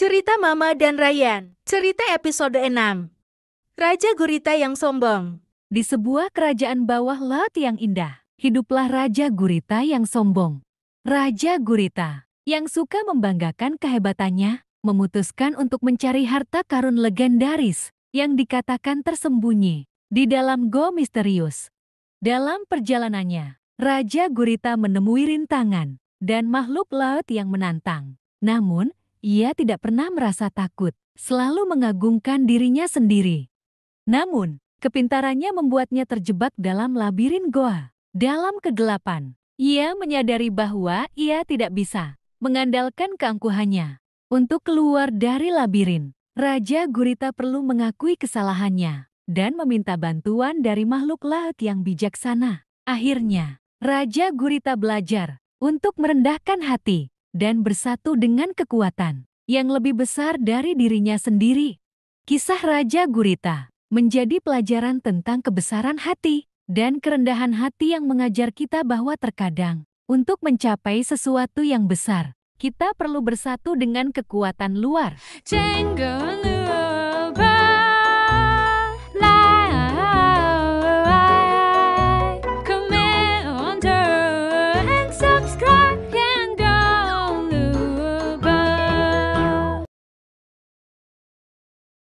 Cerita Mama dan Ryan. Cerita episode 6. Raja Gurita yang sombong. Di sebuah kerajaan bawah laut yang indah, hiduplah Raja Gurita yang sombong. Raja Gurita, yang suka membanggakan kehebatannya, memutuskan untuk mencari harta karun legendaris yang dikatakan tersembunyi di dalam go misterius. Dalam perjalanannya, Raja Gurita menemui rintangan dan makhluk laut yang menantang. Namun, ia tidak pernah merasa takut, selalu mengagungkan dirinya sendiri. Namun, kepintarannya membuatnya terjebak dalam labirin goa. Dalam kegelapan, ia menyadari bahwa ia tidak bisa mengandalkan keangkuhannya untuk keluar dari labirin. Raja Gurita perlu mengakui kesalahannya dan meminta bantuan dari makhluk laut yang bijaksana. Akhirnya, Raja Gurita belajar untuk merendahkan hati dan bersatu dengan kekuatan yang lebih besar dari dirinya sendiri. Kisah Raja Gurita menjadi pelajaran tentang kebesaran hati dan kerendahan hati yang mengajar kita bahwa terkadang, untuk mencapai sesuatu yang besar, kita perlu bersatu dengan kekuatan luar. Jenggolu.